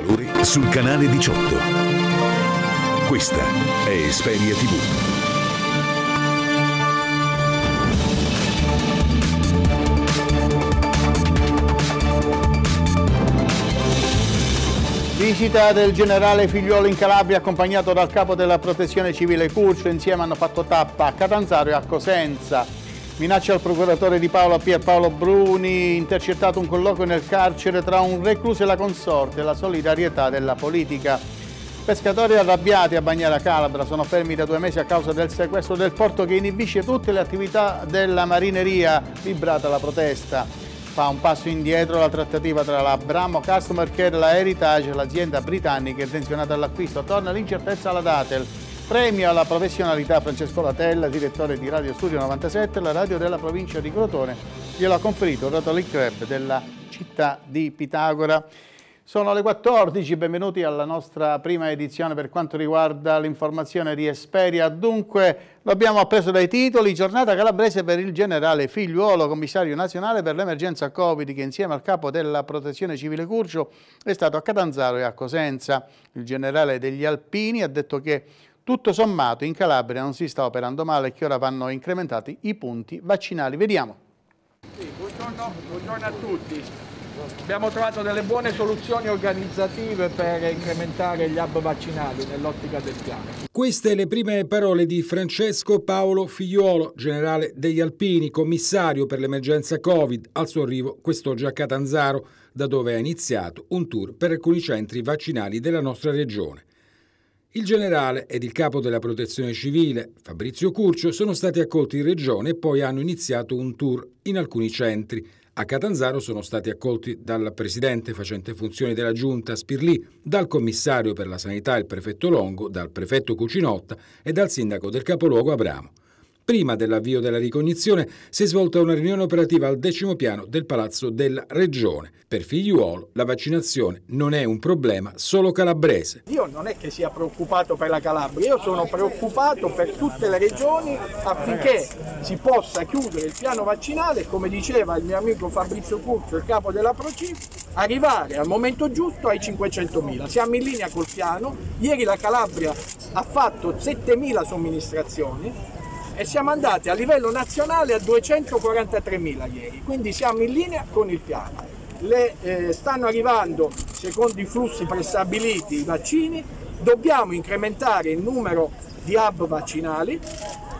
Valori sul canale 18. Questa è Esperia TV. Visita del generale Figliolo in Calabria accompagnato dal capo della protezione civile Curcio, insieme hanno fatto tappa a Catanzaro e a Cosenza. Minaccia al procuratore di Paola Pierpaolo Bruni, intercettato un colloquio nel carcere tra un recluso e la consorte, la solidarietà della politica. Pescatori arrabbiati a Bagnara Calabra sono fermi da due mesi a causa del sequestro del porto che inibisce tutte le attività della marineria, vibrata la protesta. Fa un passo indietro la trattativa tra la Bramo Customer Care e la Heritage, l'azienda britannica intenzionata all'acquisto. Torna l'incertezza alla Datel. Premio alla professionalità Francesco Latella, direttore di Radio Studio 97, la radio della provincia di Crotone, glielo ha conferito il Rotary Club della città di Pitagora. Sono le 14, benvenuti alla nostra prima edizione per quanto riguarda l'informazione di Esperia. Dunque, l'abbiamo appreso dai titoli, giornata calabrese per il generale Figliuolo, commissario nazionale per l'emergenza Covid, che insieme al capo della protezione civile Curcio è stato a Catanzaro e a Cosenza. Il generale degli Alpini ha detto che tutto sommato in Calabria non si sta operando male e che ora vanno incrementati i punti vaccinali. Vediamo. Sì, buongiorno, buongiorno a tutti. Abbiamo trovato delle buone soluzioni organizzative per incrementare gli hub vaccinali nell'ottica del piano. Queste le prime parole di Francesco Paolo Figliuolo, generale degli Alpini, commissario per l'emergenza Covid, al suo arrivo quest'oggi a Catanzaro, da dove è iniziato un tour per alcuni centri vaccinali della nostra regione. Il generale ed il capo della protezione civile, Fabrizio Curcio, sono stati accolti in regione e poi hanno iniziato un tour in alcuni centri. A Catanzaro sono stati accolti dal presidente facente funzioni della giunta Spirlì, dal commissario per la sanità il prefetto Longo, dal prefetto Cucinotta e dal sindaco del capoluogo Abramo. Prima dell'avvio della ricognizione si è svolta una riunione operativa al decimo piano del Palazzo della Regione. Per Figliuolo la vaccinazione non è un problema solo calabrese. Io non è che sia preoccupato per la Calabria, io sono preoccupato per tutte le regioni affinché si possa chiudere il piano vaccinale, come diceva il mio amico Fabrizio Curcio, il capo della Procif, arrivare al momento giusto ai 500.000. Siamo in linea col piano, ieri la Calabria ha fatto 7.000 somministrazioni, e siamo andati a livello nazionale a 243.000 ieri, quindi siamo in linea con il piano. Le, eh, stanno arrivando, secondo i flussi prestabiliti, i vaccini, dobbiamo incrementare il numero di hub vaccinali,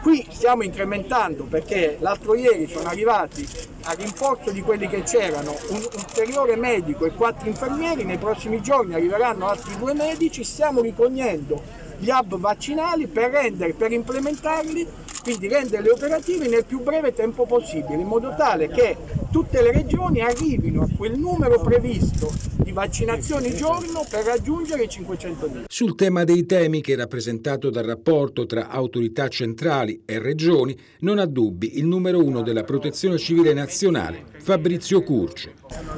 qui stiamo incrementando perché l'altro ieri sono arrivati a rinforzo di quelli che c'erano un ulteriore medico e quattro infermieri, nei prossimi giorni arriveranno altri due medici, stiamo ricogliendo gli hub vaccinali per, rendere, per implementarli, quindi renderli operativi nel più breve tempo possibile, in modo tale che tutte le regioni arrivino a quel numero previsto di vaccinazioni giorno per raggiungere i 500.000. Sul tema dei temi che è rappresentato dal rapporto tra autorità centrali e regioni, non ha dubbi il numero uno della protezione civile nazionale Fabrizio Curci.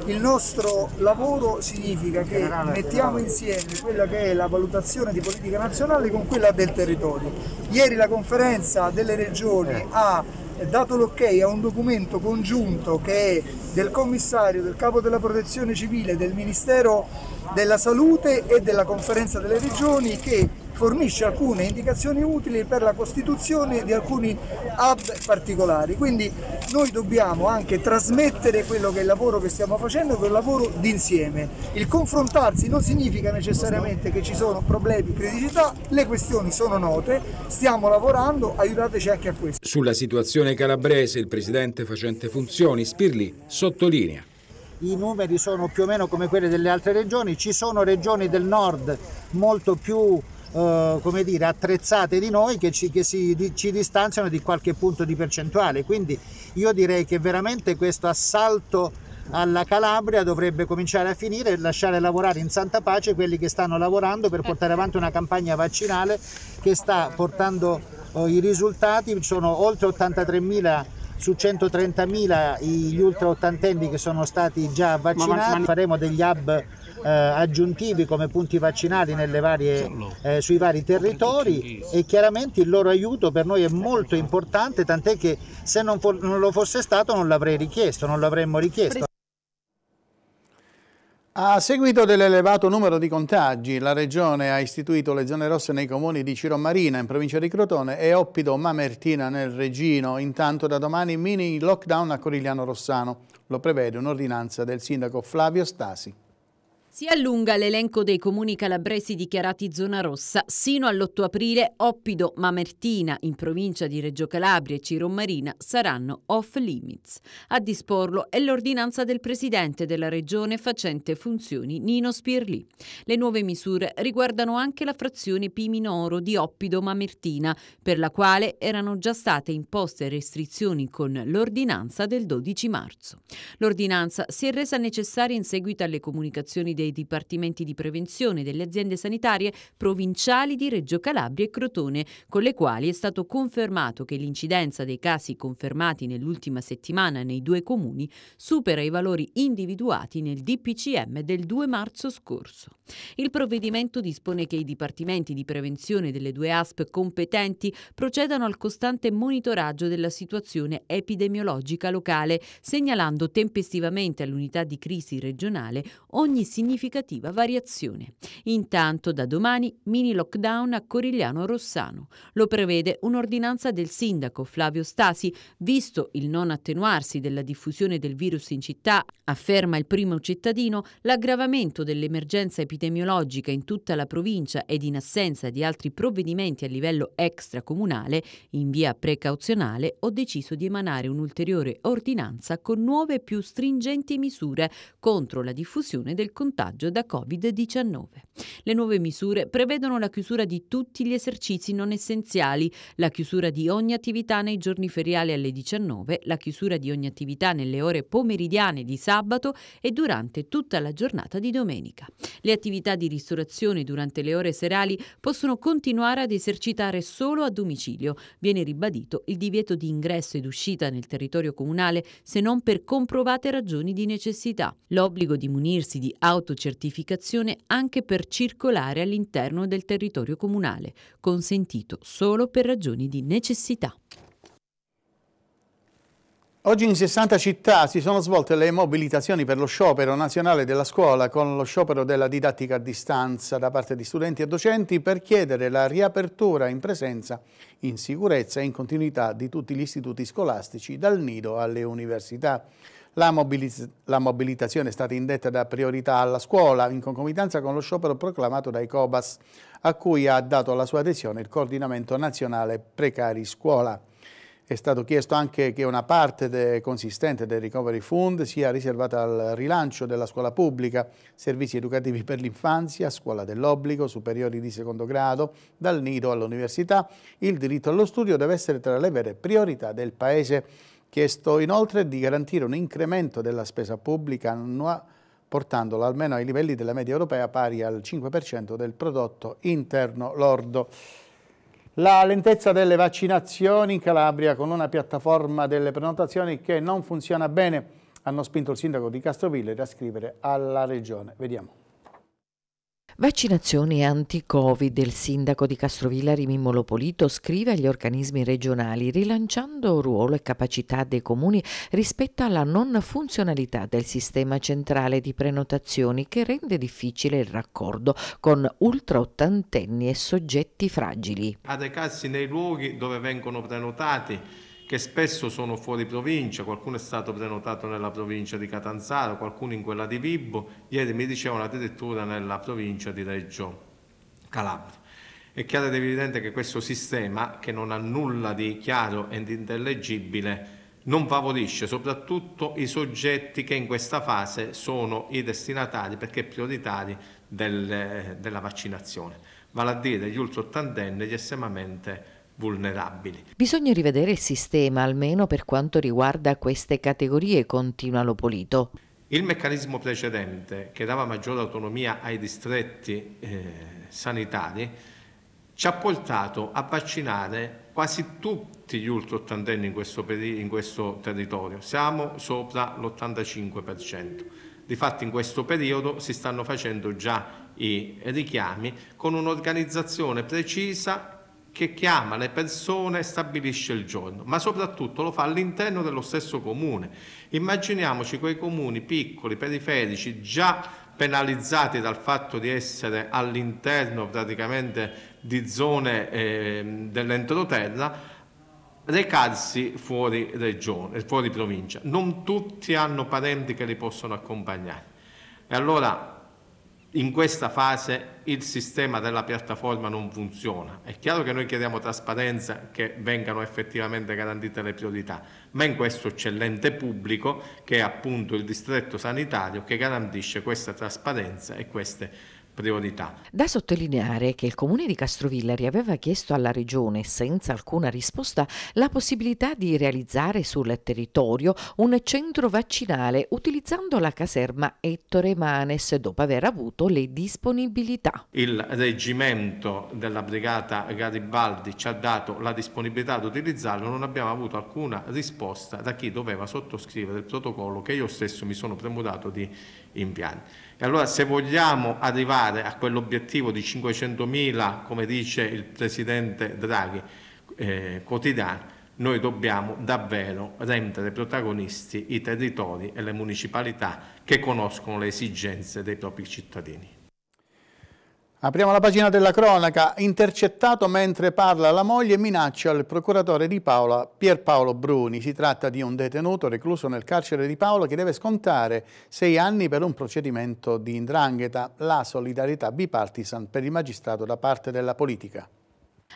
Il nostro lavoro significa che mettiamo insieme quella che è la valutazione di politica nazionale con quella del territorio. Ieri la conferenza delle regioni eh. ha dato l'ok a un documento congiunto che è del commissario, del capo della protezione civile, del Ministero della Salute e della conferenza delle regioni che fornisce alcune indicazioni utili per la costituzione di alcuni hub particolari. Quindi noi dobbiamo anche trasmettere quello che è il lavoro che stiamo facendo, che è un lavoro d'insieme. Il confrontarsi non significa necessariamente che ci sono problemi, criticità, le questioni sono note, stiamo lavorando, aiutateci anche a questo. Sulla situazione calabrese il presidente facente funzioni Spirli sottolinea i numeri sono più o meno come quelli delle altre regioni, ci sono regioni del nord molto più eh, come dire, attrezzate di noi che, ci, che si, di, ci distanziano di qualche punto di percentuale. Quindi io direi che veramente questo assalto alla Calabria dovrebbe cominciare a finire e lasciare lavorare in santa pace quelli che stanno lavorando per portare avanti una campagna vaccinale che sta portando oh, i risultati, sono oltre 83.000 su 130.000 gli ultra ottantenni che sono stati già vaccinati, faremo degli hub eh, aggiuntivi come punti vaccinali varie, eh, sui vari territori e chiaramente il loro aiuto per noi è molto importante, tant'è che se non, for- non lo fosse stato non l'avrei richiesto, non l'avremmo richiesto. A seguito dell'elevato numero di contagi, la Regione ha istituito le zone rosse nei comuni di Ciro Marina, in provincia di Crotone, e Oppido Mamertina, nel Regino. Intanto da domani mini lockdown a Corigliano Rossano. Lo prevede un'ordinanza del sindaco Flavio Stasi. Si allunga l'elenco dei comuni calabresi dichiarati zona rossa. Sino all'8 aprile Oppido, Mamertina, in provincia di Reggio Calabria e Cirommarina saranno off limits. A disporlo è l'ordinanza del presidente della regione facente funzioni Nino Spirli. Le nuove misure riguardano anche la frazione P minoro di Oppido Mamertina, per la quale erano già state imposte restrizioni con l'ordinanza del 12 marzo. L'ordinanza si è resa necessaria in seguito alle comunicazioni dei dei dipartimenti di prevenzione delle aziende sanitarie provinciali di Reggio Calabria e Crotone, con le quali è stato confermato che l'incidenza dei casi confermati nell'ultima settimana nei due comuni supera i valori individuati nel DPCM del 2 marzo scorso. Il provvedimento dispone che i dipartimenti di prevenzione delle due ASP competenti procedano al costante monitoraggio della situazione epidemiologica locale, segnalando tempestivamente all'unità di crisi regionale ogni significativa significativa variazione. Intanto da domani mini lockdown a Corigliano Rossano. Lo prevede un'ordinanza del sindaco Flavio Stasi, visto il non attenuarsi della diffusione del virus in città, afferma il primo cittadino, l'aggravamento dell'emergenza epidemiologica in tutta la provincia ed in assenza di altri provvedimenti a livello extracomunale, in via precauzionale ho deciso di emanare un'ulteriore ordinanza con nuove e più stringenti misure contro la diffusione del contatto contagio da Covid-19. Le nuove misure prevedono la chiusura di tutti gli esercizi non essenziali, la chiusura di ogni attività nei giorni feriali alle 19, la chiusura di ogni attività nelle ore pomeridiane di sabato e durante tutta la giornata di domenica. Le attività di ristorazione durante le ore serali possono continuare ad esercitare solo a domicilio. Viene ribadito il divieto di ingresso ed uscita nel territorio comunale se non per comprovate ragioni di necessità. L'obbligo di munirsi di autocertificazione anche per per circolare all'interno del territorio comunale, consentito solo per ragioni di necessità. Oggi in 60 città si sono svolte le mobilitazioni per lo sciopero nazionale della scuola con lo sciopero della didattica a distanza da parte di studenti e docenti per chiedere la riapertura in presenza, in sicurezza e in continuità di tutti gli istituti scolastici dal nido alle università. La, mobiliz la, mobilitazione è stata indetta da priorità alla scuola, in concomitanza con lo sciopero proclamato dai COBAS, a cui ha dato la sua adesione il coordinamento nazionale Precari Scuola. È stato chiesto anche che una parte de consistente del Recovery Fund sia riservata al rilancio della scuola pubblica, servizi educativi per l'infanzia, scuola dell'obbligo, superiori di secondo grado, dal nido all'università. Il diritto allo studio deve essere tra le vere priorità del Paese chiesto inoltre di garantire un incremento della spesa pubblica annua portandola almeno ai livelli della media europea pari al 5% del prodotto interno lordo. La lentezza delle vaccinazioni in Calabria con una piattaforma delle prenotazioni che non funziona bene hanno spinto il sindaco di Castroville a scrivere alla regione. Vediamo. Vaccinazioni anti-Covid. Il sindaco di Castrovillari Mimmo Lopolito scrive agli organismi regionali rilanciando ruolo e capacità dei comuni rispetto alla non funzionalità del sistema centrale di prenotazioni che rende difficile il raccordo con ultraottantenni e soggetti fragili. Adecarsi nei luoghi dove vengono prenotati che spesso sono fuori provincia, qualcuno è stato prenotato nella provincia di Catanzaro, qualcuno in quella di Vibbo, ieri mi dicevano addirittura nella provincia di Reggio Calabria. È chiaro ed evidente che questo sistema, che non ha nulla di chiaro ed intellegibile, non favorisce soprattutto i soggetti che in questa fase sono i destinatari perché prioritari del, della vaccinazione, vale a dire gli ultra ottantenni e gli estremamente vulnerabili. Bisogna rivedere il sistema almeno per quanto riguarda queste categorie, continua Lopolito. Il meccanismo precedente che dava maggiore autonomia ai distretti eh, sanitari ci ha portato a vaccinare quasi tutti gli ultra ottantenni in, in questo, territorio. Siamo sopra l'85%. Difatti in questo periodo si stanno facendo già i richiami con un'organizzazione precisa che chiama le persone e stabilisce il giorno, ma soprattutto lo fa all'interno dello stesso comune. Immaginiamoci quei comuni piccoli, periferici, già penalizzati dal fatto di essere all'interno praticamente di zone eh, dell'entroterra, recarsi fuori regione, fuori provincia. Non tutti hanno parenti che li possono accompagnare. E allora in questa fase il sistema della piattaforma non funziona. È chiaro che noi chiediamo trasparenza, che vengano effettivamente garantite le priorità, ma in questo c'è l'ente pubblico che è appunto il distretto sanitario che garantisce questa trasparenza e queste priorità. Da sottolineare che il comune di Castrovillari aveva chiesto alla regione, senza alcuna risposta, la possibilità di realizzare sul territorio un centro vaccinale utilizzando la caserma Ettore Manes dopo aver avuto le disponibilità. Il reggimento della brigata Garibaldi ci ha dato la disponibilità ad utilizzarlo, non abbiamo avuto alcuna risposta da chi doveva sottoscrivere il protocollo che io stesso mi sono premurato di impianti. E allora se vogliamo arrivare a quell'obiettivo di 500.000, come dice il Presidente Draghi, eh, quotidiano, noi dobbiamo davvero rendere protagonisti i territori e le municipalità che conoscono le esigenze dei propri cittadini. Apriamo la pagina della cronaca. Intercettato mentre parla la moglie minaccia il procuratore di Paola Pierpaolo Bruni. Si tratta di un detenuto recluso nel carcere di Paola che deve scontare sei anni per un procedimento di indrangheta. La solidarietà bipartisan per il magistrato da parte della politica.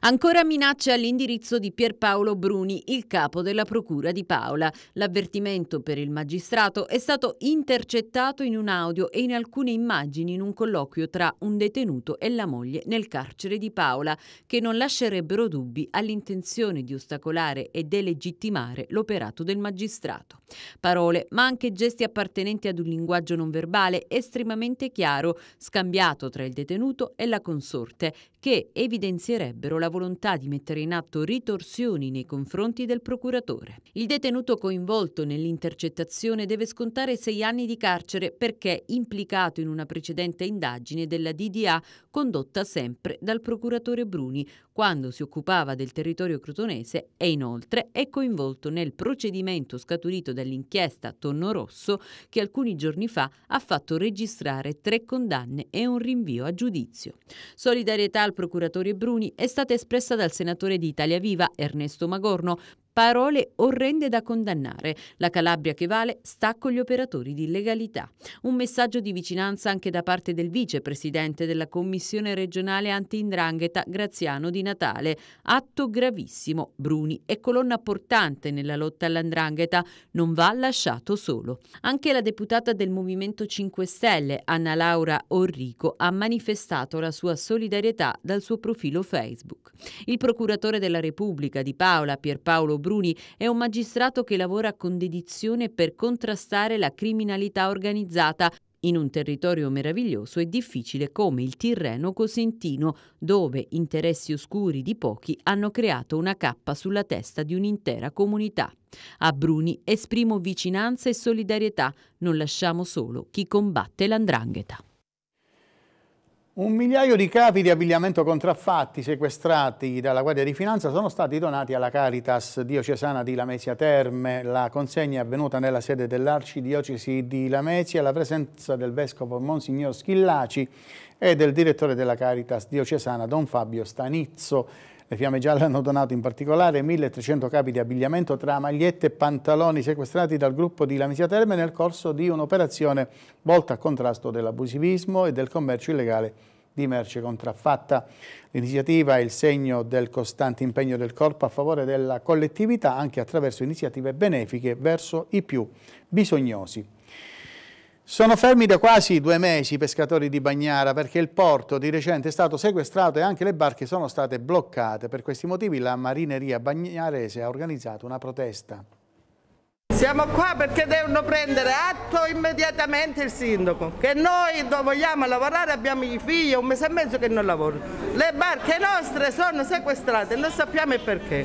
Ancora minacce all'indirizzo di Pierpaolo Bruni, il capo della Procura di Paola. L'avvertimento per il magistrato è stato intercettato in un audio e in alcune immagini in un colloquio tra un detenuto e la moglie nel carcere di Paola, che non lascerebbero dubbi all'intenzione di ostacolare e delegittimare l'operato del magistrato. Parole, ma anche gesti appartenenti ad un linguaggio non verbale estremamente chiaro, scambiato tra il detenuto e la consorte, che evidenzierebbero la la volontà di mettere in atto ritorsioni nei confronti del procuratore. Il detenuto coinvolto nell'intercettazione deve scontare sei anni di carcere perché implicato in una precedente indagine della DDA condotta sempre dal procuratore Bruni, quando si occupava del territorio crotonese e inoltre è coinvolto nel procedimento scaturito dall'inchiesta Tonno Rosso che alcuni giorni fa ha fatto registrare tre condanne e un rinvio a giudizio. Solidarietà al procuratore Bruni è stata espressa dal senatore di Italia Viva Ernesto Magorno Parole orrende da condannare. La Calabria che vale sta con gli operatori di legalità. Un messaggio di vicinanza anche da parte del vicepresidente della Commissione regionale anti-indrangheta Graziano Di Natale. Atto gravissimo. Bruni è colonna portante nella lotta all'andrangheta. Non va lasciato solo. Anche la deputata del Movimento 5 Stelle, Anna Laura Orrico, ha manifestato la sua solidarietà dal suo profilo Facebook. Il procuratore della Repubblica di Paola, Pierpaolo Bruni è un magistrato che lavora con dedizione per contrastare la criminalità organizzata in un territorio meraviglioso e difficile come il Tirreno Cosentino, dove interessi oscuri di pochi hanno creato una cappa sulla testa di un'intera comunità. A Bruni esprimo vicinanza e solidarietà, non lasciamo solo chi combatte l'andrangheta. Un migliaio di capi di abbigliamento contraffatti sequestrati dalla Guardia di Finanza sono stati donati alla Caritas diocesana di Lamezia Terme. La consegna è avvenuta nella sede dell'Arcidiocesi di Lamezia alla presenza del Vescovo Monsignor Schillaci e del direttore della Caritas diocesana Don Fabio Stanizzo. Le Fiamme Gialle hanno donato in particolare 1.300 capi di abbigliamento tra magliette e pantaloni sequestrati dal gruppo di Lamisia Terme nel corso di un'operazione volta a contrasto dell'abusivismo e del commercio illegale di merce contraffatta. L'iniziativa è il segno del costante impegno del corpo a favore della collettività anche attraverso iniziative benefiche verso i più bisognosi. Sono fermi da quasi due mesi i pescatori di Bagnara perché il porto di recente è stato sequestrato e anche le barche sono state bloccate. Per questi motivi la marineria bagnarese ha organizzato una protesta. Siamo qua perché devono prendere atto immediatamente il sindaco, che noi vogliamo lavorare, abbiamo i figli, un mese e mezzo che non lavorano. Le barche nostre sono sequestrate, non sappiamo il perché.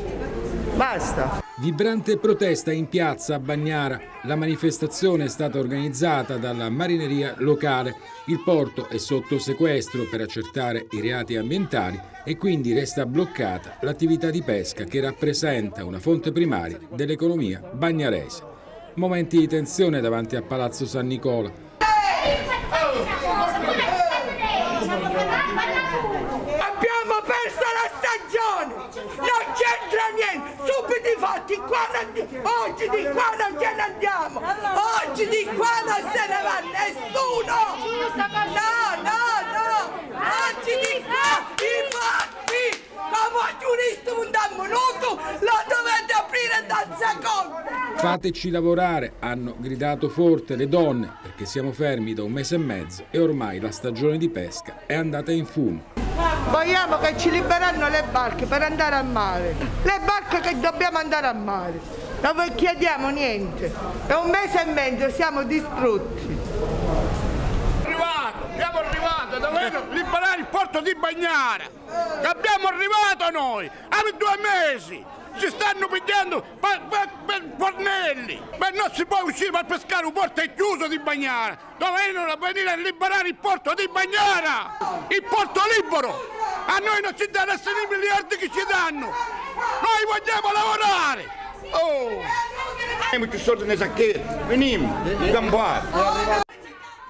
Basta. Vibrante protesta in piazza a Bagnara. La manifestazione è stata organizzata dalla marineria locale. Il porto è sotto sequestro per accertare i reati ambientali e quindi resta bloccata l'attività di pesca che rappresenta una fonte primaria dell'economia bagnarese. Momenti di tensione davanti a Palazzo San Nicola. Oggi di qua non ce ne andiamo! Oggi di qua non se ne va nessuno! No, no, no! Oggi di qua i fatti! Come giuristi un minuto lo dovete aprire dal secondo! Fateci lavorare, hanno gridato forte le donne, perché siamo fermi da un mese e mezzo e ormai la stagione di pesca è andata in fumo. Vogliamo che ci liberano le barche per andare a mare, le barche che dobbiamo andare a mare non vi chiediamo niente, da un mese e mezzo siamo distrutti. Arrivato, siamo arrivati, dovevano liberare il porto di Bagnara, abbiamo arrivato noi, avete due mesi, ci stanno pigliando per, per, per fornelli, ma non si può uscire per pescare, un porto è chiuso di Bagnara, dovevano venire a liberare il porto di Bagnara, il porto libero, a noi non ci danno i miliardi che ci danno, noi vogliamo lavorare. Oh!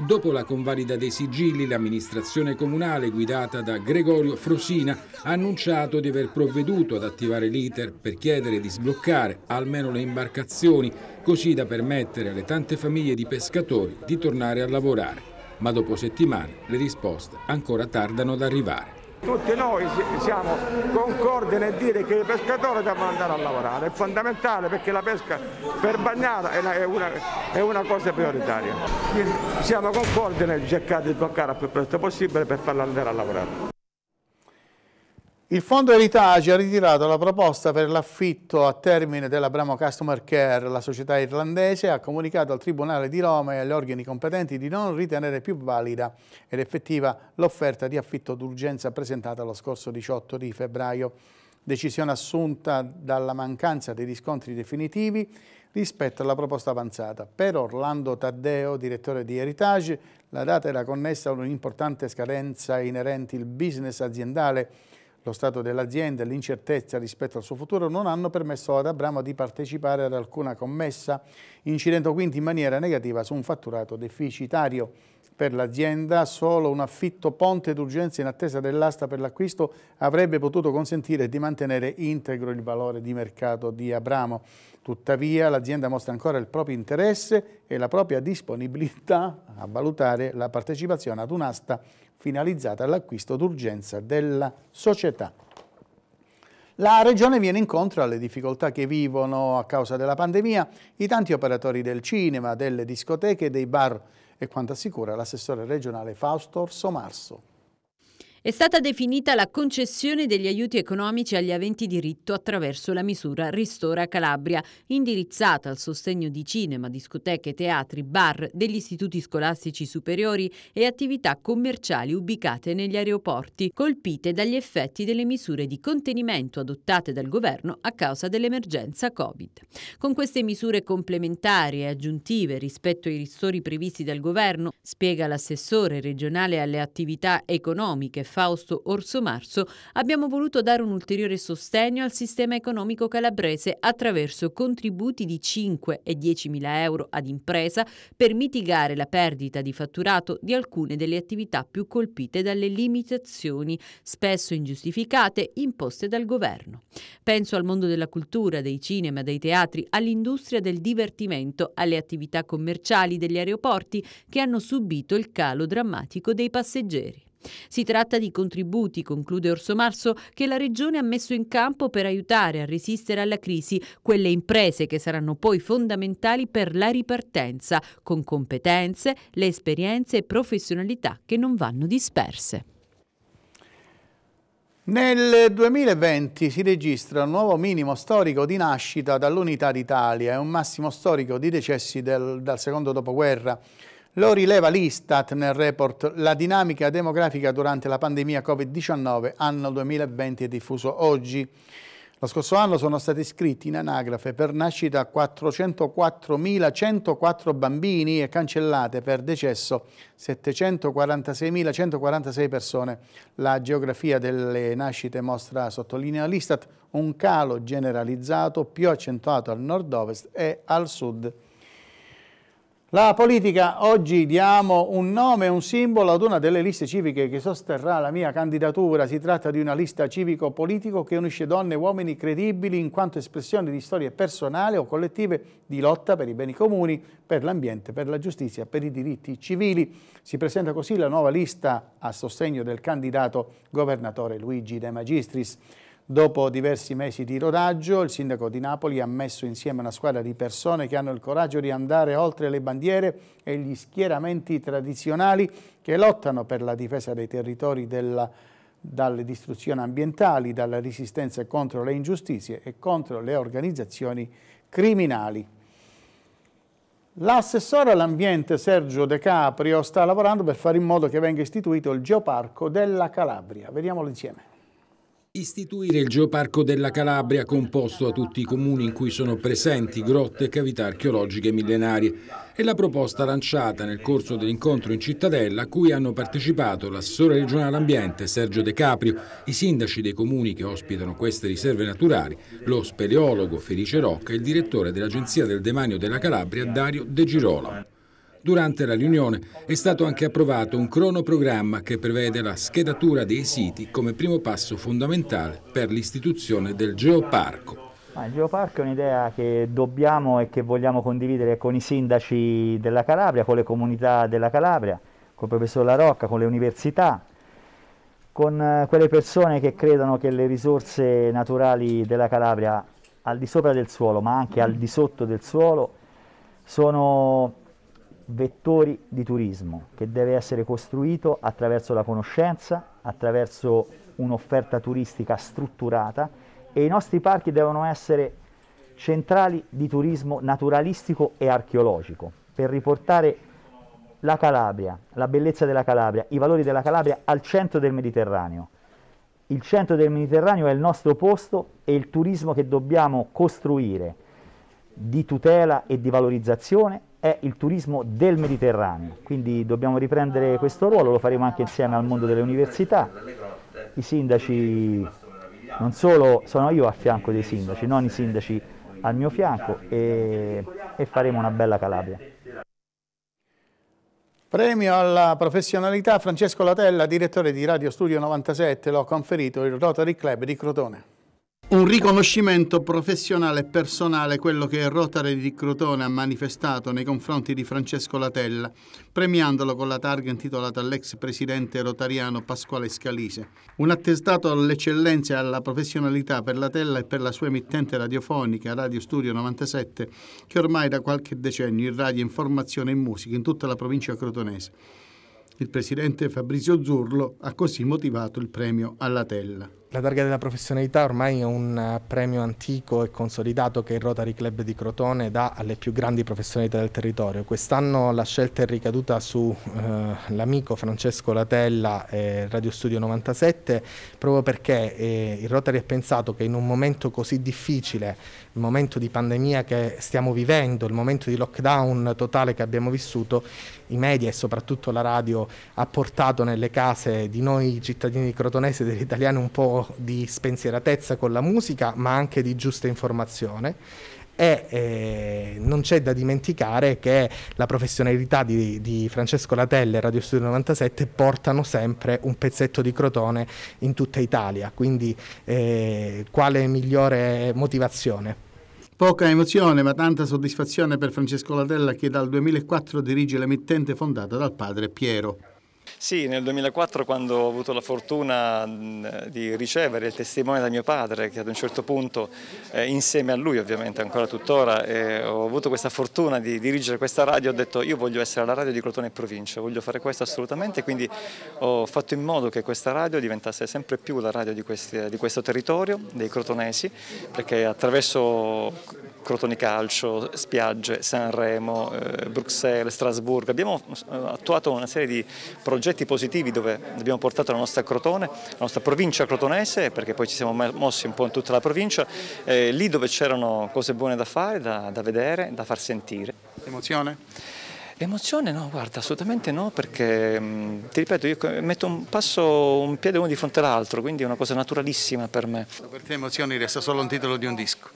Dopo la convalida dei sigilli, l'amministrazione comunale guidata da Gregorio Frosina ha annunciato di aver provveduto ad attivare l'iter per chiedere di sbloccare almeno le imbarcazioni, così da permettere alle tante famiglie di pescatori di tornare a lavorare. Ma dopo settimane le risposte ancora tardano ad arrivare. Tutti noi siamo concordi nel dire che i pescatori devono andare a lavorare, è fondamentale perché la pesca per bagnata è una, è una cosa prioritaria. Siamo concordi nel cercare di toccare il più presto possibile per farla andare a lavorare. Il Fondo Erità ha ritirato la proposta per l'affitto a termine della Bramo Customer Care. La società irlandese ha comunicato al Tribunale di Roma e agli organi competenti di non ritenere più valida ed effettiva l'offerta di affitto d'urgenza presentata lo scorso 18 di febbraio. Decisione assunta dalla mancanza dei riscontri definitivi rispetto alla proposta avanzata. Per Orlando Taddeo, direttore di Heritage, la data era connessa a un'importante scadenza inerente il business aziendale lo stato dell'azienda e l'incertezza rispetto al suo futuro non hanno permesso ad Abramo di partecipare ad alcuna commessa, incidendo quindi in maniera negativa su un fatturato deficitario. Per l'azienda solo un affitto ponte d'urgenza in attesa dell'asta per l'acquisto avrebbe potuto consentire di mantenere integro il valore di mercato di Abramo. Tuttavia l'azienda mostra ancora il proprio interesse e la propria disponibilità a valutare la partecipazione ad un'asta finalizzata all'acquisto d'urgenza della società. La Regione viene incontro alle difficoltà che vivono a causa della pandemia i tanti operatori del cinema, delle discoteche e dei bar, e quanto assicura l'assessore regionale Fausto Orsomarso. È stata definita la concessione degli aiuti economici agli aventi diritto attraverso la misura Ristora Calabria, indirizzata al sostegno di cinema, discoteche, teatri, bar, degli istituti scolastici superiori e attività commerciali ubicate negli aeroporti, colpite dagli effetti delle misure di contenimento adottate dal governo a causa dell'emergenza Covid. Con queste misure complementari e aggiuntive rispetto ai ristori previsti dal governo, spiega l'assessore regionale alle attività economiche, Fausto Orso Marzo, abbiamo voluto dare un ulteriore sostegno al sistema economico calabrese attraverso contributi di 5 e 10 mila euro ad impresa per mitigare la perdita di fatturato di alcune delle attività più colpite dalle limitazioni, spesso ingiustificate, imposte dal governo. Penso al mondo della cultura, dei cinema, dei teatri, all'industria del divertimento, alle attività commerciali degli aeroporti che hanno subito il calo drammatico dei passeggeri. Si tratta di contributi, conclude Orso Marso, che la Regione ha messo in campo per aiutare a resistere alla crisi quelle imprese che saranno poi fondamentali per la ripartenza, con competenze, le esperienze e professionalità che non vanno disperse. Nel 2020 si registra un nuovo minimo storico di nascita dall'Unità d'Italia e un massimo storico di decessi del, dal secondo dopoguerra. Lo rileva l'Istat nel report La dinamica demografica durante la pandemia Covid-19 anno 2020 è diffuso oggi. Lo scorso anno sono stati iscritti in anagrafe per nascita 404.104 bambini e cancellate per decesso 746.146 persone. La geografia delle nascite mostra, sottolinea l'Istat, un calo generalizzato più accentuato al nord-ovest e al sud la politica, oggi diamo un nome, e un simbolo ad una delle liste civiche che sosterrà la mia candidatura. Si tratta di una lista civico-politico che unisce donne e uomini credibili in quanto espressione di storie personali o collettive di lotta per i beni comuni, per l'ambiente, per la giustizia, per i diritti civili. Si presenta così la nuova lista a sostegno del candidato governatore Luigi De Magistris. Dopo diversi mesi di rodaggio, il sindaco di Napoli ha messo insieme una squadra di persone che hanno il coraggio di andare oltre le bandiere e gli schieramenti tradizionali che lottano per la difesa dei territori della, dalle distruzioni ambientali, dalla resistenza contro le ingiustizie e contro le organizzazioni criminali. L'assessore all'ambiente Sergio De Caprio sta lavorando per fare in modo che venga istituito il Geoparco della Calabria. Vediamolo insieme. Istituire il Geoparco della Calabria, composto da tutti i comuni in cui sono presenti grotte e cavità archeologiche millenarie, è la proposta lanciata nel corso dell'incontro in cittadella a cui hanno partecipato l'assessore regionale ambiente Sergio De Caprio, i sindaci dei comuni che ospitano queste riserve naturali, lo speleologo Felice Rocca e il direttore dell'Agenzia del Demanio della Calabria Dario De Girola. Durante la riunione è stato anche approvato un cronoprogramma che prevede la schedatura dei siti come primo passo fondamentale per l'istituzione del geoparco. Ma il geoparco è un'idea che dobbiamo e che vogliamo condividere con i sindaci della Calabria, con le comunità della Calabria, con il professor La Rocca, con le università, con eh, quelle persone che credono che le risorse naturali della Calabria al di sopra del suolo, ma anche al di sotto del suolo, sono vettori di turismo che deve essere costruito attraverso la conoscenza, attraverso un'offerta turistica strutturata e i nostri parchi devono essere centrali di turismo naturalistico e archeologico per riportare la Calabria, la bellezza della Calabria, i valori della Calabria al centro del Mediterraneo. Il centro del Mediterraneo è il nostro posto e il turismo che dobbiamo costruire di tutela e di valorizzazione è il turismo del Mediterraneo, quindi dobbiamo riprendere questo ruolo, lo faremo anche insieme al mondo delle università, i sindaci, non solo sono io a fianco dei sindaci, non i sindaci al mio fianco e, e faremo una bella Calabria. Premio alla professionalità Francesco Latella, direttore di Radio Studio 97, l'ho conferito il Rotary Club di Crotone. Un riconoscimento professionale e personale quello che Rotary di Crotone ha manifestato nei confronti di Francesco Latella, premiandolo con la targa intitolata all'ex presidente rotariano Pasquale Scalise. Un attestato all'eccellenza e alla professionalità per Latella e per la sua emittente radiofonica Radio Studio 97, che ormai da qualche decennio irradia informazione e musica in tutta la provincia crotonese. Il presidente Fabrizio Zurlo ha così motivato il premio alla Tella. La targa della professionalità ormai è un eh, premio antico e consolidato che il Rotary Club di Crotone dà alle più grandi professionalità del territorio. Quest'anno la scelta è ricaduta sull'amico eh, Francesco Latella e Radio Studio 97 proprio perché eh, il Rotary ha pensato che in un momento così difficile, il momento di pandemia che stiamo vivendo, il momento di lockdown totale che abbiamo vissuto, i media e soprattutto la radio ha portato nelle case di noi cittadini crotonesi e degli italiani un po' di spensieratezza con la musica, ma anche di giusta informazione e eh, non c'è da dimenticare che la professionalità di, di Francesco Latelle e Radio Studio 97 portano sempre un pezzetto di Crotone in tutta Italia, quindi eh, quale migliore motivazione? Poca emozione ma tanta soddisfazione per Francesco Latella che dal 2004 dirige l'emittente fondata dal padre Piero. Sì, nel 2004 quando ho avuto la fortuna di ricevere il testimone da mio padre che ad un certo punto, eh, insieme a lui ovviamente ancora tuttora, eh, ho avuto questa fortuna di dirigere questa radio, ho detto io voglio essere la radio di Crotone e Provincia, voglio fare questo assolutamente, quindi ho fatto in modo che questa radio diventasse sempre più la radio di, questi, di questo territorio, dei crotonesi, perché attraverso Crotone Calcio, Spiagge, Sanremo, eh, Bruxelles, Strasburgo, abbiamo eh, attuato una serie di progetti progetti positivi dove abbiamo portato la nostra Crotone, la nostra provincia crotonese, perché poi ci siamo mossi un po' in tutta la provincia, eh, lì dove c'erano cose buone da fare, da, da vedere, da far sentire. Emozione? Emozione no, guarda, assolutamente no, perché ti ripeto, io metto un passo, un piede uno di fronte all'altro, quindi è una cosa naturalissima per me. Per te emozioni resta solo un titolo di un disco.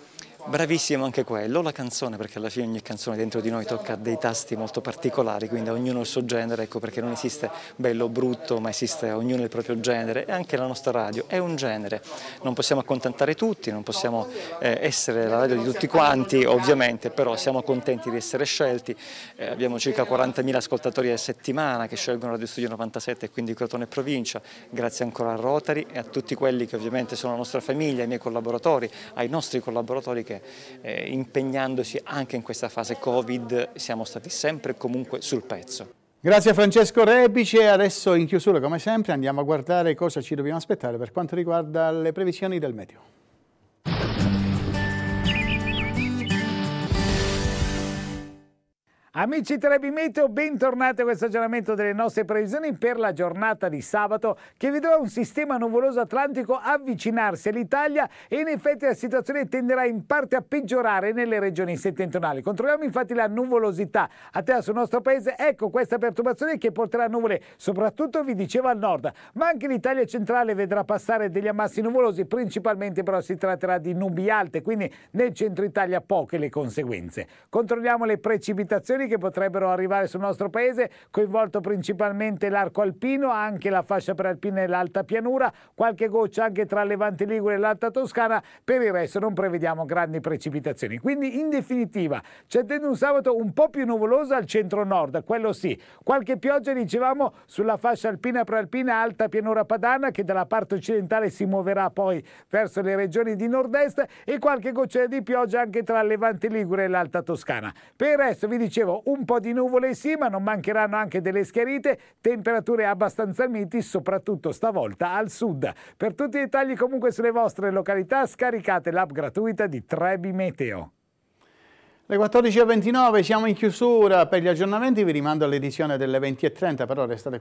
Bravissimo anche quello, la canzone, perché alla fine ogni canzone dentro di noi tocca dei tasti molto particolari, quindi ognuno il suo genere, ecco perché non esiste bello o brutto, ma esiste ognuno il proprio genere e anche la nostra radio è un genere. Non possiamo accontentare tutti, non possiamo eh, essere la radio di tutti quanti, ovviamente, però siamo contenti di essere scelti. Eh, abbiamo circa 40.000 ascoltatori a settimana che scelgono Radio Studio 97 e quindi Crotone Provincia. Grazie ancora a Rotary e a tutti quelli che ovviamente sono la nostra famiglia, ai miei collaboratori, ai nostri collaboratori che turistiche, eh, impegnandosi anche in questa fase Covid, siamo stati sempre e comunque sul pezzo. Grazie a Francesco Rebice, adesso in chiusura come sempre andiamo a guardare cosa ci dobbiamo aspettare per quanto riguarda le previsioni del meteo. Amici Telebimeteo, bentornati a questo aggiornamento delle nostre previsioni per la giornata di sabato che vedrà un sistema nuvoloso atlantico avvicinarsi all'Italia e in effetti la situazione tenderà in parte a peggiorare nelle regioni settentrionali. Controlliamo infatti la nuvolosità a terra sul nostro paese, ecco questa perturbazione che porterà nuvole soprattutto vi dicevo al nord, ma anche l'Italia centrale vedrà passare degli ammassi nuvolosi, principalmente però si tratterà di nubi alte, quindi nel centro Italia poche le conseguenze. Controlliamo le precipitazioni automobili che potrebbero arrivare sul nostro paese, coinvolto principalmente l'arco alpino, anche la fascia prealpina e l'alta pianura, qualche goccia anche tra Levante Ligure e l'Alta Toscana, per il resto non prevediamo grandi precipitazioni. Quindi in definitiva ci attende un sabato un po' più nuvoloso al centro-nord, quello sì. Qualche pioggia, dicevamo, sulla fascia alpina prealpina, alta pianura padana che dalla parte occidentale si muoverà poi verso le regioni di nord-est e qualche goccia di pioggia anche tra Levante Ligure e l'Alta Toscana. Per il resto vi dicevo cielo, un po' di nuvole sì, ma non mancheranno anche delle schiarite, temperature abbastanza miti, soprattutto stavolta al sud. Per tutti i dettagli comunque sulle vostre località scaricate l'app gratuita di Trebi Meteo. Le 14.29 siamo in chiusura, per gli aggiornamenti vi rimando all'edizione delle 20.30, però restate